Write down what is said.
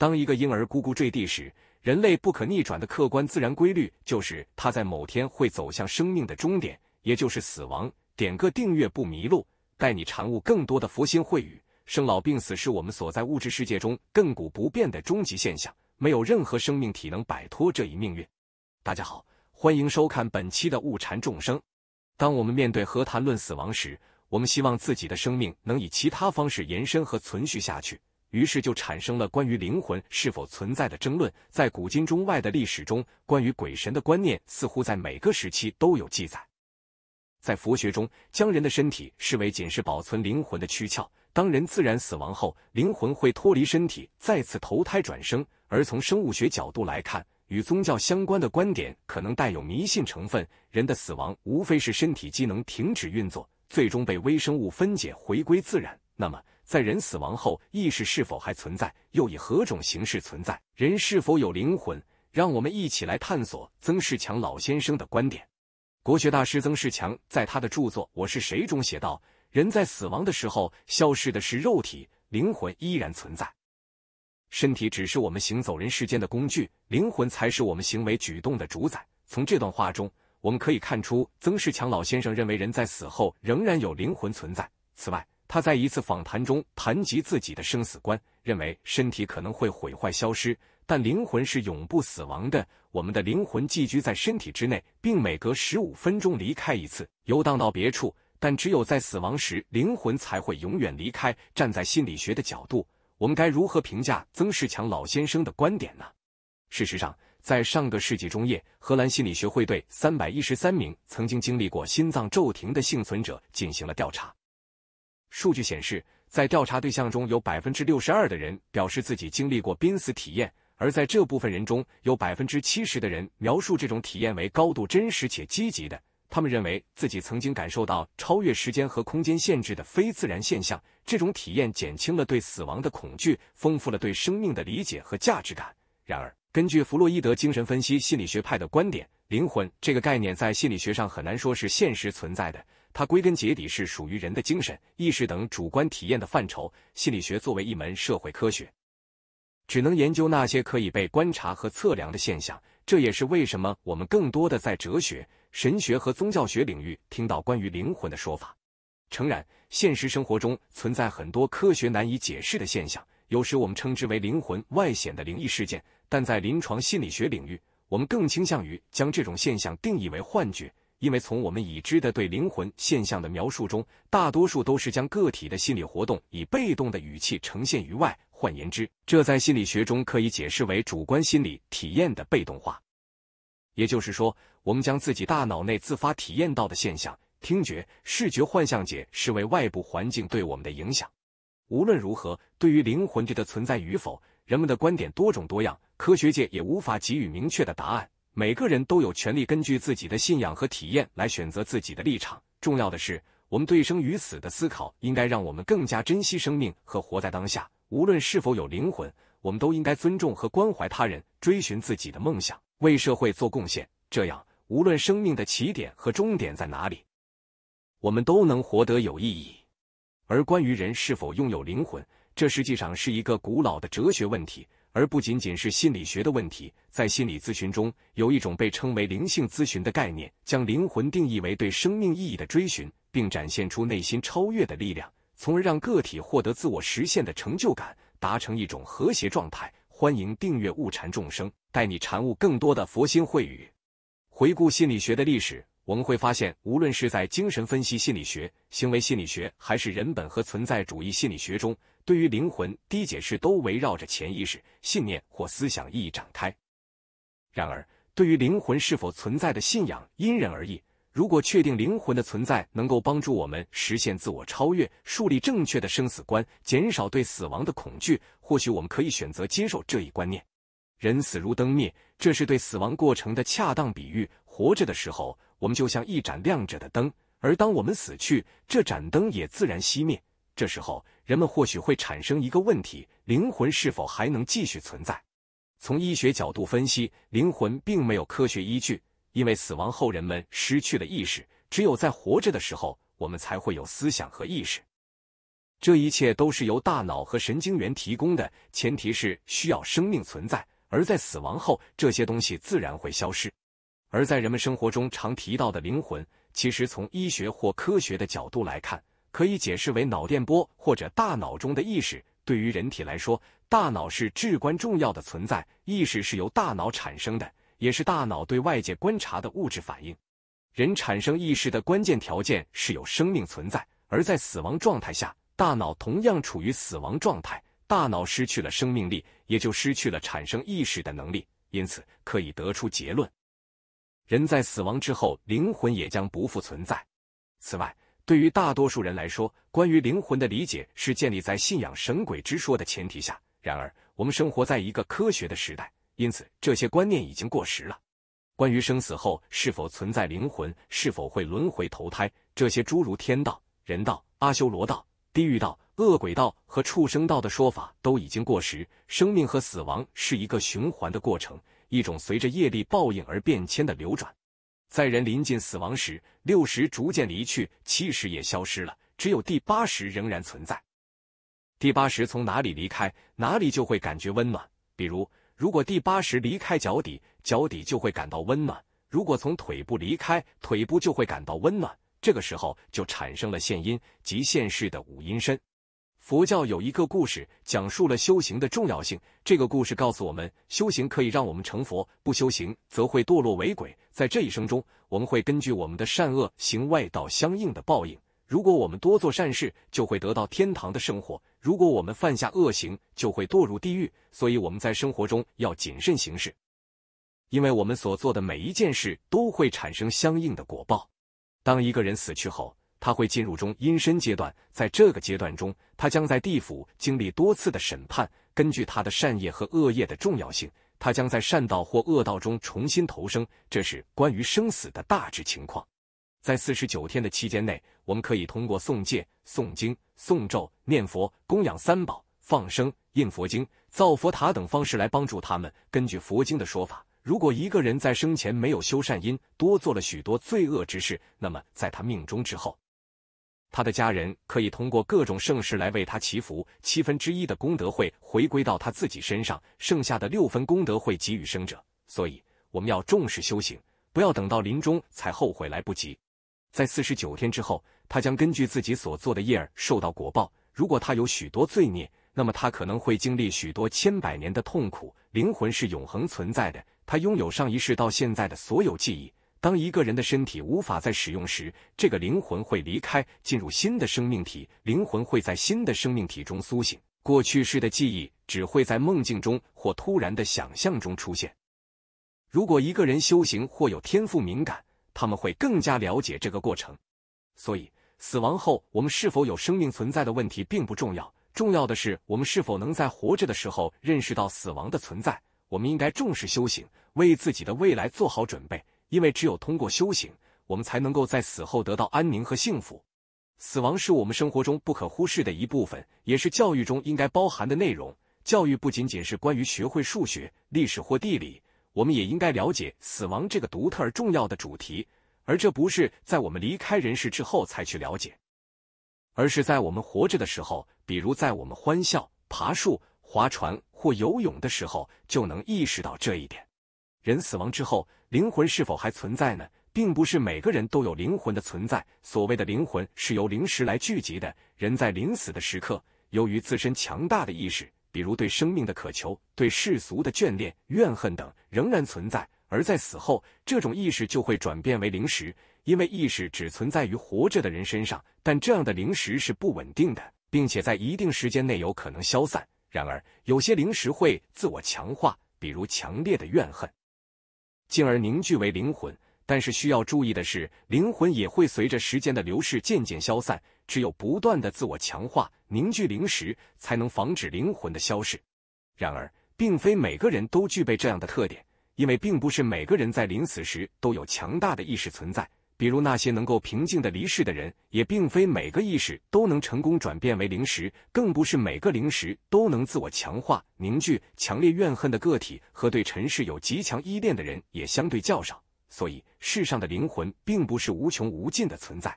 当一个婴儿咕咕坠地时，人类不可逆转的客观自然规律就是，他在某天会走向生命的终点，也就是死亡。点个订阅不迷路，带你禅悟更多的佛心慧语。生老病死是我们所在物质世界中亘古不变的终极现象，没有任何生命体能摆脱这一命运。大家好，欢迎收看本期的悟禅众生。当我们面对和谈论死亡时，我们希望自己的生命能以其他方式延伸和存续下去。于是就产生了关于灵魂是否存在的争论。在古今中外的历史中，关于鬼神的观念似乎在每个时期都有记载。在佛学中，将人的身体视为仅是保存灵魂的躯壳，当人自然死亡后，灵魂会脱离身体，再次投胎转生。而从生物学角度来看，与宗教相关的观点可能带有迷信成分。人的死亡无非是身体机能停止运作，最终被微生物分解，回归自然。那么，在人死亡后，意识是否还存在？又以何种形式存在？人是否有灵魂？让我们一起来探索曾仕强老先生的观点。国学大师曾仕强在他的著作《我是谁》中写道：“人在死亡的时候，消逝的是肉体，灵魂依然存在。身体只是我们行走人世间的工具，灵魂才是我们行为举动的主宰。”从这段话中，我们可以看出，曾仕强老先生认为人在死后仍然有灵魂存在。此外，他在一次访谈中谈及自己的生死观，认为身体可能会毁坏消失，但灵魂是永不死亡的。我们的灵魂寄居在身体之内，并每隔十五分钟离开一次，游荡到别处。但只有在死亡时，灵魂才会永远离开。站在心理学的角度，我们该如何评价曾仕强老先生的观点呢？事实上，在上个世纪中叶，荷兰心理学会对三百一十三名曾经经历过心脏骤停的幸存者进行了调查。数据显示，在调查对象中有百分之六十二的人表示自己经历过濒死体验，而在这部分人中，有百分之七十的人描述这种体验为高度真实且积极的。他们认为自己曾经感受到超越时间和空间限制的非自然现象，这种体验减轻了对死亡的恐惧，丰富了对生命的理解和价值感。然而，根据弗洛伊德精神分析心理学派的观点，灵魂这个概念在心理学上很难说是现实存在的。它归根结底是属于人的精神、意识等主观体验的范畴。心理学作为一门社会科学，只能研究那些可以被观察和测量的现象。这也是为什么我们更多的在哲学、神学和宗教学领域听到关于灵魂的说法。诚然，现实生活中存在很多科学难以解释的现象，有时我们称之为灵魂外显的灵异事件。但在临床心理学领域，我们更倾向于将这种现象定义为幻觉。因为从我们已知的对灵魂现象的描述中，大多数都是将个体的心理活动以被动的语气呈现于外。换言之，这在心理学中可以解释为主观心理体验的被动化。也就是说，我们将自己大脑内自发体验到的现象、听觉、视觉幻象解视为外部环境对我们的影响。无论如何，对于灵魂的存在与否，人们的观点多种多样，科学界也无法给予明确的答案。每个人都有权利根据自己的信仰和体验来选择自己的立场。重要的是，我们对生与死的思考应该让我们更加珍惜生命和活在当下。无论是否有灵魂，我们都应该尊重和关怀他人，追寻自己的梦想，为社会做贡献。这样，无论生命的起点和终点在哪里，我们都能活得有意义。而关于人是否拥有灵魂，这实际上是一个古老的哲学问题。而不仅仅是心理学的问题，在心理咨询中，有一种被称为灵性咨询的概念，将灵魂定义为对生命意义的追寻，并展现出内心超越的力量，从而让个体获得自我实现的成就感，达成一种和谐状态。欢迎订阅《悟禅众生》，带你禅悟更多的佛心慧语。回顾心理学的历史。我们会发现，无论是在精神分析心理学、行为心理学，还是人本和存在主义心理学中，对于灵魂低解释都围绕着潜意识、信念或思想意义展开。然而，对于灵魂是否存在的信仰因人而异。如果确定灵魂的存在能够帮助我们实现自我超越，树立正确的生死观，减少对死亡的恐惧，或许我们可以选择接受这一观念。人死如灯灭，这是对死亡过程的恰当比喻。活着的时候，我们就像一盏亮着的灯，而当我们死去，这盏灯也自然熄灭。这时候，人们或许会产生一个问题：灵魂是否还能继续存在？从医学角度分析，灵魂并没有科学依据，因为死亡后人们失去了意识，只有在活着的时候，我们才会有思想和意识，这一切都是由大脑和神经元提供的。前提是需要生命存在，而在死亡后，这些东西自然会消失。而在人们生活中常提到的灵魂，其实从医学或科学的角度来看，可以解释为脑电波或者大脑中的意识。对于人体来说，大脑是至关重要的存在，意识是由大脑产生的，也是大脑对外界观察的物质反应。人产生意识的关键条件是有生命存在，而在死亡状态下，大脑同样处于死亡状态，大脑失去了生命力，也就失去了产生意识的能力。因此，可以得出结论。人在死亡之后，灵魂也将不复存在。此外，对于大多数人来说，关于灵魂的理解是建立在信仰神鬼之说的前提下。然而，我们生活在一个科学的时代，因此这些观念已经过时了。关于生死后是否存在灵魂，是否会轮回投胎，这些诸如天道、人道、阿修罗道、地狱道、恶鬼道和畜生道的说法都已经过时。生命和死亡是一个循环的过程。一种随着业力报应而变迁的流转，在人临近死亡时，六十逐渐离去，七十也消失了，只有第八十仍然存在。第八十从哪里离开，哪里就会感觉温暖。比如，如果第八十离开脚底，脚底就会感到温暖；如果从腿部离开，腿部就会感到温暖。这个时候就产生了现阴即现世的五阴身。佛教有一个故事，讲述了修行的重要性。这个故事告诉我们，修行可以让我们成佛，不修行则会堕落为鬼。在这一生中，我们会根据我们的善恶行外道相应的报应。如果我们多做善事，就会得到天堂的生活；如果我们犯下恶行，就会堕入地狱。所以我们在生活中要谨慎行事，因为我们所做的每一件事都会产生相应的果报。当一个人死去后，他会进入中阴身阶段，在这个阶段中，他将在地府经历多次的审判。根据他的善业和恶业的重要性，他将在善道或恶道中重新投生。这是关于生死的大致情况。在四十九天的期间内，我们可以通过诵戒、诵经、诵咒、念佛、供养三宝、放生、印佛经、造佛塔等方式来帮助他们。根据佛经的说法，如果一个人在生前没有修善因，多做了许多罪恶之事，那么在他命中之后。他的家人可以通过各种盛事来为他祈福，七分之一的功德会回归到他自己身上，剩下的六分功德会给予生者。所以，我们要重视修行，不要等到临终才后悔来不及。在四十九天之后，他将根据自己所做的业儿受到果报。如果他有许多罪孽，那么他可能会经历许多千百年的痛苦。灵魂是永恒存在的，他拥有上一世到现在的所有记忆。当一个人的身体无法再使用时，这个灵魂会离开，进入新的生命体。灵魂会在新的生命体中苏醒。过去式的记忆只会在梦境中或突然的想象中出现。如果一个人修行或有天赋敏感，他们会更加了解这个过程。所以，死亡后我们是否有生命存在的问题并不重要，重要的是我们是否能在活着的时候认识到死亡的存在。我们应该重视修行，为自己的未来做好准备。因为只有通过修行，我们才能够在死后得到安宁和幸福。死亡是我们生活中不可忽视的一部分，也是教育中应该包含的内容。教育不仅仅是关于学会数学、历史或地理，我们也应该了解死亡这个独特而重要的主题。而这不是在我们离开人世之后才去了解，而是在我们活着的时候，比如在我们欢笑、爬树、划船或游泳的时候，就能意识到这一点。人死亡之后，灵魂是否还存在呢？并不是每个人都有灵魂的存在。所谓的灵魂是由灵石来聚集的。人在临死的时刻，由于自身强大的意识，比如对生命的渴求、对世俗的眷恋、怨恨等，仍然存在。而在死后，这种意识就会转变为灵石，因为意识只存在于活着的人身上。但这样的灵石是不稳定的，并且在一定时间内有可能消散。然而，有些灵石会自我强化，比如强烈的怨恨。进而凝聚为灵魂，但是需要注意的是，灵魂也会随着时间的流逝渐渐消散。只有不断的自我强化、凝聚灵石，才能防止灵魂的消逝。然而，并非每个人都具备这样的特点，因为并不是每个人在临死时都有强大的意识存在。比如那些能够平静的离世的人，也并非每个意识都能成功转变为灵识，更不是每个灵识都能自我强化、凝聚。强烈怨恨的个体和对尘世有极强依恋的人也相对较少，所以世上的灵魂并不是无穷无尽的存在。